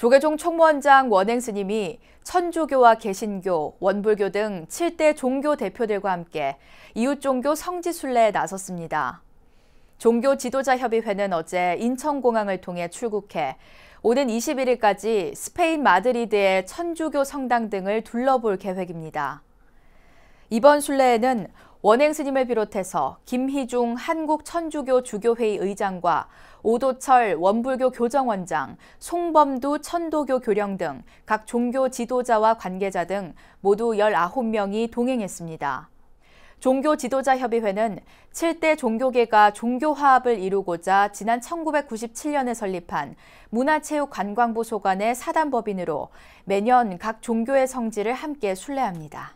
조계종 총무원장 원행 스님이 천주교와 개신교, 원불교 등 7대 종교 대표들과 함께 이웃 종교 성지 순례에 나섰습니다. 종교 지도자 협의회는 어제 인천공항을 통해 출국해 오는 21일까지 스페인 마드리드의 천주교 성당 등을 둘러볼 계획입니다. 이번 순례에는 원행 스님을 비롯해서 김희중 한국 천주교 주교회의 의장과 오도철 원불교 교정원장, 송범두 천도교 교령 등 각 종교 지도자와 관계자 등 모두 19명이 동행했습니다. 종교지도자협의회는 7대 종교계가 종교화합을 이루고자 지난 1997년에 설립한 문화체육관광부 소관의 사단법인으로 매년 각 종교의 성지를 함께 순례합니다.